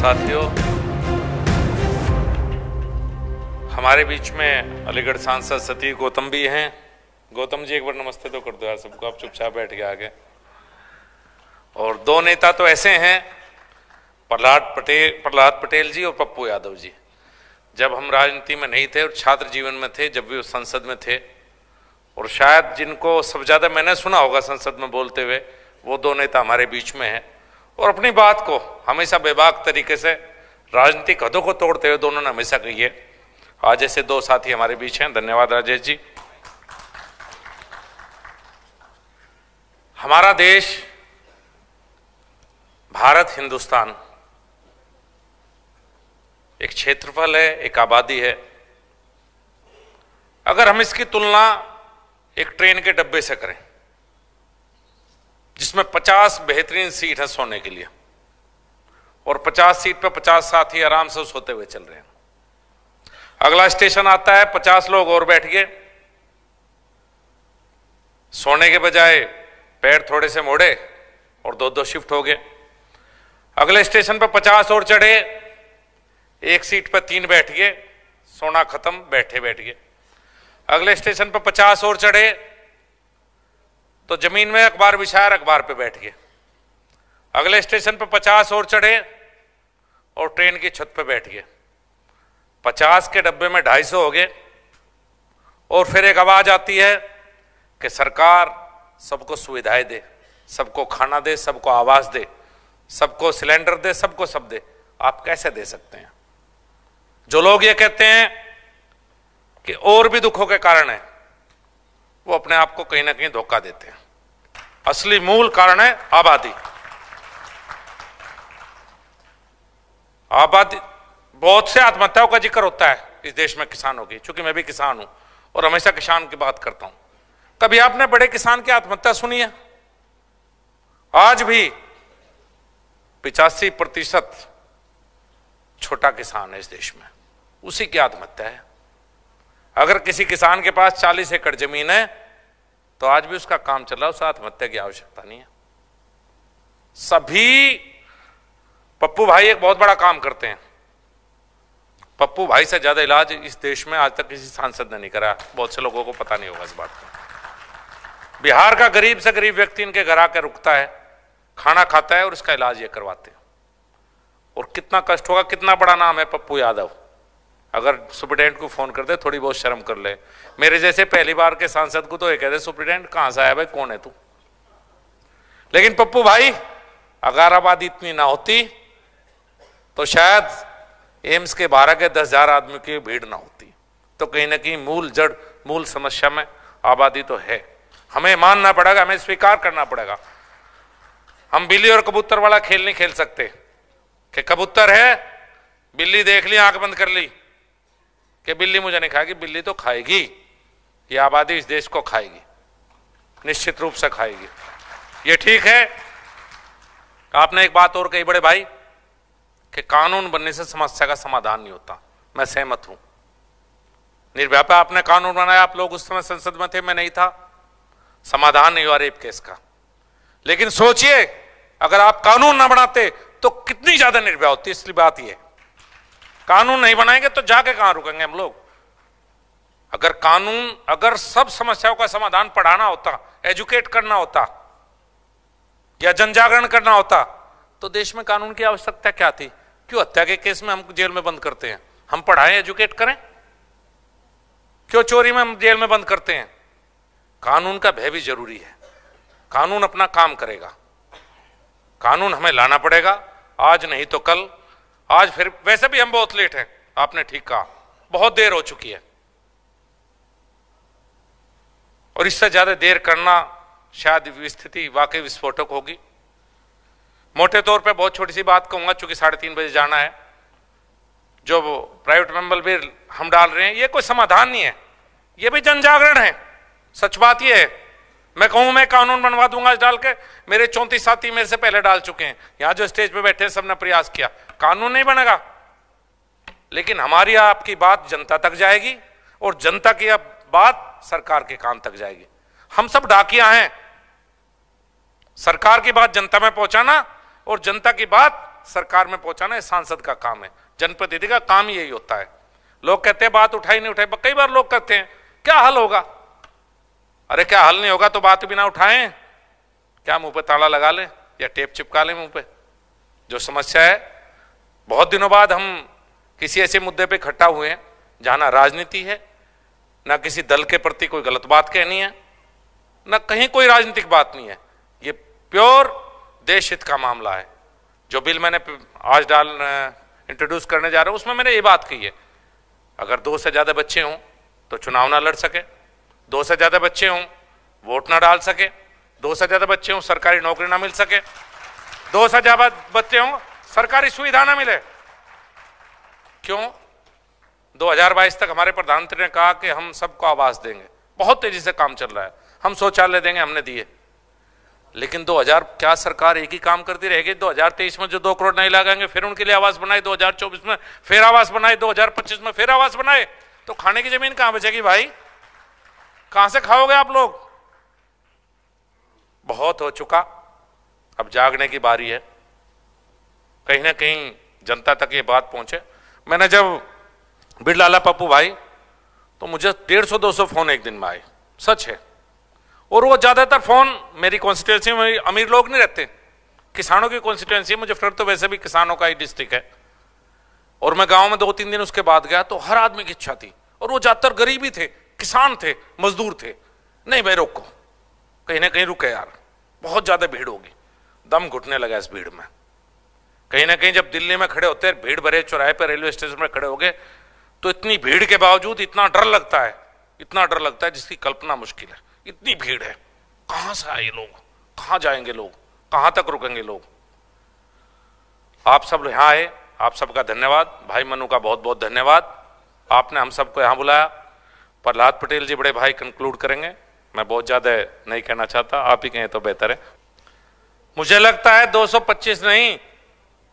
साथियों हमारे बीच में अलीगढ़ सांसद सती गौतम भी हैं गौतम जी एक बार नमस्ते तो कर दो यार सबको आप चुपचाप बैठ के आगे और दो नेता तो ऐसे हैं प्रहलाद पटेल प्रहलाद पटेल जी और पप्पू यादव जी जब हम राजनीति में नहीं थे और छात्र जीवन में थे जब भी वो संसद में थे और शायद जिनको सब ज़्यादा मैंने सुना होगा संसद में बोलते हुए वो दो नेता हमारे बीच में हैं और अपनी बात को हमेशा बेबाक तरीके से राजनीतिक हदों को तोड़ते हुए दोनों ने हमेशा कही है आज ऐसे दो साथी हमारे बीच हैं धन्यवाद राजेश जी हमारा देश भारत हिंदुस्तान एक क्षेत्रफल है एक आबादी है अगर हम इसकी तुलना एक ट्रेन के डब्बे से करें जिसमें 50 बेहतरीन सीट है सोने के लिए और 50 सीट पे 50 साथी आराम से सोते हुए चल रहे हैं अगला स्टेशन आता है 50 लोग और बैठ गए सोने के बजाय पैर थोड़े से मोड़े और दो दो शिफ्ट हो गए अगले स्टेशन पर 50 और चढ़े एक सीट पर तीन बैठ गए सोना खत्म बैठे बैठ गए अगले स्टेशन पर 50 और चढ़े तो जमीन में अखबार बिछाया अखबार पे बैठ गए अगले स्टेशन पे पचास और चढ़े और ट्रेन की छत पे बैठ गए पचास के डब्बे में ढाई सौ हो गए और फिर एक आवाज आती है कि सरकार सबको सुविधाएं दे सबको खाना दे सबको आवाज दे सबको सिलेंडर दे सबको सब दे आप कैसे दे सकते हैं जो लोग ये कहते हैं कि और भी दुखों के कारण है वो अपने आप को कहीं ना कहीं धोखा देते हैं असली मूल कारण है आबादी आबादी बहुत से आत्महत्याओं का जिक्र होता है इस देश में किसानों की चूंकि मैं भी किसान हूं और हमेशा किसान की बात करता हूं कभी आपने बड़े किसान की आत्महत्या सुनी है आज भी पिचासी प्रतिशत छोटा किसान है इस देश में उसी की आत्महत्या है अगर किसी किसान के पास चालीस एकड़ जमीन है तो आज भी उसका काम चल रहा है उस आत्महत्या की आवश्यकता नहीं है सभी पप्पू भाई एक बहुत बड़ा काम करते हैं पप्पू भाई से ज्यादा इलाज इस देश में आज तक किसी सांसद ने नहीं करा बहुत से लोगों को पता नहीं होगा इस बात का बिहार का गरीब से गरीब व्यक्ति इनके घर आकर रुकता है खाना खाता है और इसका इलाज ये करवाते हैं और कितना कष्ट होगा कितना बड़ा नाम है पप्पू यादव अगर सुप्रिटेंडेंट को फ़ोन कर दे थोड़ी बहुत शर्म कर ले मेरे जैसे पहली बार के सांसद को तो ये कह दे सुप्रिटेंडेंट कहाँ से आया भाई कौन है तू लेकिन पप्पू भाई अगर आबादी इतनी ना होती तो शायद एम्स के बारह के दस हजार आदमी की भीड़ ना होती तो कहीं ना कहीं मूल जड़ मूल समस्या में आबादी तो है हमें मानना पड़ेगा हमें स्वीकार करना पड़ेगा हम बिल्ली और कबूतर वाला खेल नहीं खेल सकते कि कबूतर है बिल्ली देख ली आंख बंद कर ली कि बिल्ली मुझे नहीं खाएगी बिल्ली तो खाएगी ये आबादी इस देश को खाएगी निश्चित रूप से खाएगी ये ठीक है आपने एक बात और कही बड़े भाई कि कानून बनने से समस्या का समाधान नहीं होता मैं सहमत हूं निर्भयापा आपने कानून बनाया आप लोग उस समय संसद में थे मैं नहीं था समाधान नहीं हुआ रेप केस का लेकिन सोचिए अगर आप कानून ना बनाते तो कितनी ज्यादा निर्भया होती इसलिए बात यह कानून नहीं बनाएंगे तो जाके कहां रुकेंगे हम लोग अगर कानून अगर सब समस्याओं का समाधान पढ़ाना होता एजुकेट करना होता या जनजागरण करना होता तो देश में कानून की आवश्यकता क्या थी क्यों हत्या के केस में हम जेल में बंद करते हैं हम पढ़ाएं एजुकेट करें क्यों चोरी में हम जेल में बंद करते हैं कानून का भय भी जरूरी है कानून अपना काम करेगा कानून हमें लाना पड़ेगा आज नहीं तो कल आज फिर वैसे भी हम बहुत लेट हैं आपने ठीक कहा बहुत देर हो चुकी है और इससे ज्यादा देर करना शायद स्थिति वाकई विस्फोटक होगी मोटे तौर पे बहुत छोटी सी बात कहूंगा चूंकि साढ़े तीन बजे जाना है जो प्राइवेट मेंबर भी हम डाल रहे हैं ये कोई समाधान नहीं है ये भी जनजागरण है सच बात यह है मैं कहूं मैं कानून बनवा दूंगा डाल के मेरे चौंतीस साथी मेरे से पहले डाल चुके हैं यहां जो स्टेज पे बैठे हैं सबने प्रयास किया कानून नहीं बनेगा लेकिन हमारी आपकी बात जनता तक जाएगी और जनता की अब बात सरकार के काम तक जाएगी हम सब डाकिया हैं सरकार की बात जनता में पहुंचाना और जनता की बात सरकार में पहुंचाना ये सांसद का काम है जनप्रतिनिधि का काम यही होता है लोग कहते हैं बात उठाई नहीं उठाई कई बार लोग कहते हैं क्या हल होगा अरे क्या हल नहीं होगा तो बात भी ना उठाएं क्या मुंह पे ताला लगा लें या टेप चिपका लें मुंह पे जो समस्या है बहुत दिनों बाद हम किसी ऐसे मुद्दे पे इकट्ठा हुए हैं जहाँ ना राजनीति है ना किसी दल के प्रति कोई गलत बात कहनी है ना कहीं कोई राजनीतिक बात नहीं है ये प्योर देश हित का मामला है जो बिल मैंने आज डाल इंट्रोड्यूस करने जा रहा हूँ उसमें मैंने ये बात कही है अगर दो से ज़्यादा बच्चे हों तो चुनाव ना लड़ सके दो से ज़्यादा बच्चे हों वोट ना डाल सके दो से ज़्यादा बच्चे हों सरकारी नौकरी ना मिल सके दो से ज़्यादा बच्चे हों सरकारी सुविधा ना मिले क्यों 2022 तक हमारे प्रधानमंत्री ने कहा कि हम सबको आवास देंगे बहुत तेज़ी से काम चल रहा है हम शौचालय देंगे हमने दिए लेकिन 2000 क्या सरकार एक ही काम करती रहेगी 2023 में जो दो करोड़ नहीं लगाएंगे फिर उनके लिए आवास बनाए 2024 में फिर आवास बनाए 2025 में फिर आवास बनाए तो खाने की जमीन कहां बचेगी भाई कहां से खाओगे आप लोग बहुत हो चुका अब जागने की बारी है कहीं ना कहीं जनता तक ये बात पहुंचे मैंने जब बिरलाला पप्पू भाई तो मुझे डेढ़ सौ दो सौ फोन एक दिन में आए सच है और वो ज़्यादातर फोन मेरी कॉन्स्टिट्युएंसी में अमीर लोग नहीं रहते किसानों की कॉन्स्टिट्यूंसी फिर तो वैसे भी किसानों का ही डिस्ट्रिक्ट है और मैं गांव में दो तीन दिन उसके बाद गया तो हर आदमी की इच्छा थी और वो ज़्यादातर गरीब ही थे किसान थे मजदूर थे नहीं भाई रोको कहीं ना कहीं रुके यार बहुत ज़्यादा भीड़ होगी दम घुटने लगा इस भीड़ में कहीं ना कहीं जब दिल्ली में खड़े होते हैं भीड़ भरे चौराहे पर रेलवे स्टेशन में खड़े हो गए तो इतनी भीड़ के बावजूद इतना डर लगता है इतना डर लगता है जिसकी कल्पना मुश्किल है इतनी भीड़ है कहां से आए लोग कहां जाएंगे लोग कहां तक रुकेंगे लोग आप सब यहां आए आप सबका धन्यवाद भाई मनु का बहुत बहुत धन्यवाद आपने हम सबको यहां बुलाया प्रहलाद पटेल जी बड़े भाई कंक्लूड करेंगे मैं बहुत ज़्यादा नहीं कहना चाहता आप ही कहें तो बेहतर है मुझे लगता है 225 नहीं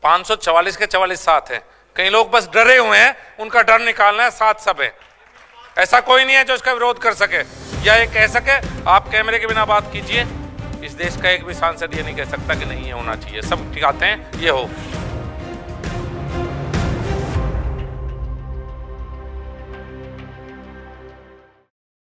544 के 44 साथ हैं कई लोग बस डरे हुए हैं उनका डर निकालना है साथ सब है ऐसा कोई नहीं है जो इसका विरोध कर सके या ये कह सके आप कैमरे के बिना बात कीजिए इस देश का एक भी सांसद ये नहीं कह सकता कि नहीं ये होना चाहिए सब आते हैं ये हो